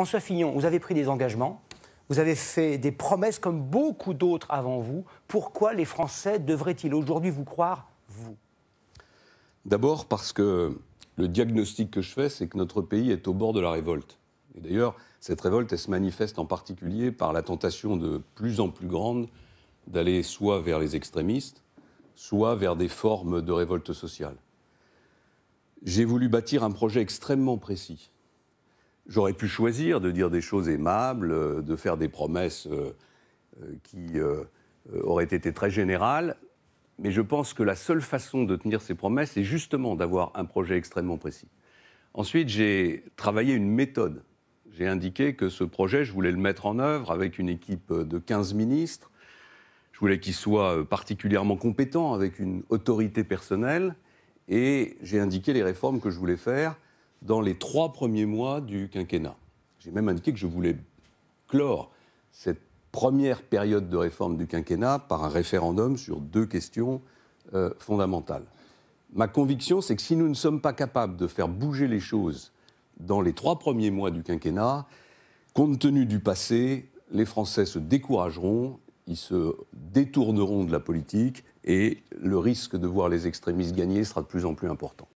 François Fignon, vous avez pris des engagements, vous avez fait des promesses comme beaucoup d'autres avant vous. Pourquoi les Français devraient-ils aujourd'hui vous croire, vous D'abord parce que le diagnostic que je fais, c'est que notre pays est au bord de la révolte. Et d'ailleurs, cette révolte, se manifeste en particulier par la tentation de plus en plus grande d'aller soit vers les extrémistes, soit vers des formes de révolte sociale. J'ai voulu bâtir un projet extrêmement précis J'aurais pu choisir de dire des choses aimables, euh, de faire des promesses euh, euh, qui auraient été très générales, mais je pense que la seule façon de tenir ces promesses, est justement d'avoir un projet extrêmement précis. Ensuite, j'ai travaillé une méthode. J'ai indiqué que ce projet, je voulais le mettre en œuvre avec une équipe de 15 ministres. Je voulais qu'il soit particulièrement compétent avec une autorité personnelle. Et j'ai indiqué les réformes que je voulais faire dans les trois premiers mois du quinquennat. J'ai même indiqué que je voulais clore cette première période de réforme du quinquennat par un référendum sur deux questions euh, fondamentales. Ma conviction, c'est que si nous ne sommes pas capables de faire bouger les choses dans les trois premiers mois du quinquennat, compte tenu du passé, les Français se décourageront, ils se détourneront de la politique et le risque de voir les extrémistes gagner sera de plus en plus important.